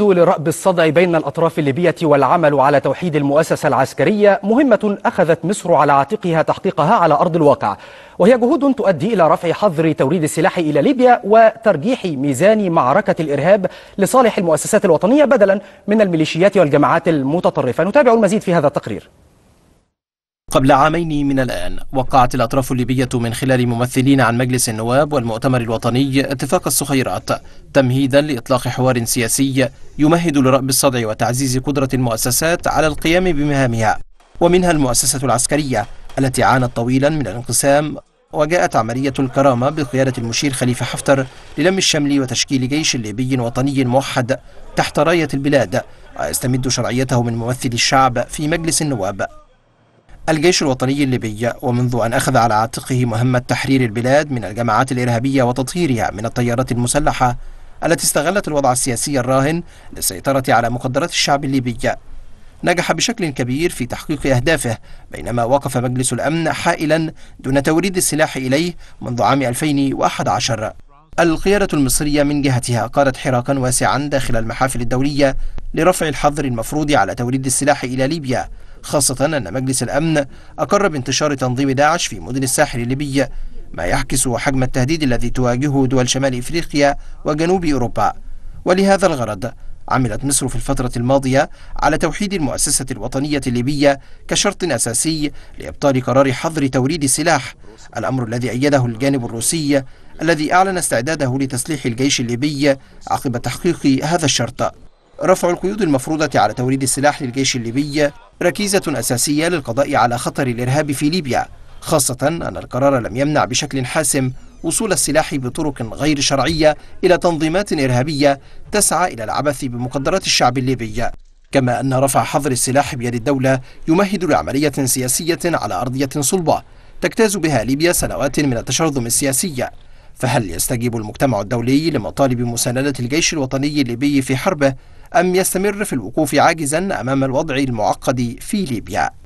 لرأب الصدع بين الأطراف الليبية والعمل على توحيد المؤسسة العسكرية مهمة أخذت مصر على عاتقها تحقيقها على أرض الواقع وهي جهود تؤدي إلى رفع حظر توريد السلاح إلى ليبيا وترجيح ميزان معركة الإرهاب لصالح المؤسسات الوطنية بدلا من الميليشيات والجماعات المتطرفة نتابع المزيد في هذا التقرير قبل عامين من الآن وقعت الأطراف الليبية من خلال ممثلين عن مجلس النواب والمؤتمر الوطني اتفاق الصخيرات تمهيدا لإطلاق حوار سياسي يمهد لرأب الصدع وتعزيز قدرة المؤسسات على القيام بمهامها ومنها المؤسسة العسكرية التي عانت طويلا من الانقسام وجاءت عملية الكرامة بقيادة المشير خليفة حفتر للم الشمل وتشكيل جيش ليبي وطني موحد تحت راية البلاد ويستمد شرعيته من ممثل الشعب في مجلس النواب الجيش الوطني الليبي ومنذ أن أخذ على عاتقه مهمة تحرير البلاد من الجماعات الإرهابية وتطهيرها من التيارات المسلحة التي استغلت الوضع السياسي الراهن للسيطرة على مقدرات الشعب الليبي نجح بشكل كبير في تحقيق أهدافه بينما وقف مجلس الأمن حائلا دون توريد السلاح إليه منذ عام 2011 القيادة المصرية من جهتها قادت حراكا واسعا داخل المحافل الدولية لرفع الحظر المفروض على توريد السلاح إلى ليبيا خاصة أن مجلس الأمن أقر بانتشار تنظيم داعش في مدن الساحل الليبي ما يعكس حجم التهديد الذي تواجهه دول شمال إفريقيا وجنوب أوروبا ولهذا الغرض عملت مصر في الفترة الماضية على توحيد المؤسسة الوطنية الليبية كشرط أساسي لإبطال قرار حظر توريد السلاح الأمر الذي أيده الجانب الروسي الذي أعلن استعداده لتسليح الجيش الليبي عقب تحقيق هذا الشرط رفع القيود المفروضة على توريد السلاح للجيش الليبي ركيزة أساسية للقضاء على خطر الإرهاب في ليبيا خاصة أن القرار لم يمنع بشكل حاسم وصول السلاح بطرق غير شرعية إلى تنظيمات إرهابية تسعى إلى العبث بمقدرات الشعب الليبي كما أن رفع حظر السلاح بيد الدولة يمهد لعملية سياسية على أرضية صلبة تجتاز بها ليبيا سنوات من التشرذم السياسي فهل يستجيب المجتمع الدولي لمطالب مساندة الجيش الوطني الليبي في حربه أم يستمر في الوقوف عاجزا أمام الوضع المعقد في ليبيا؟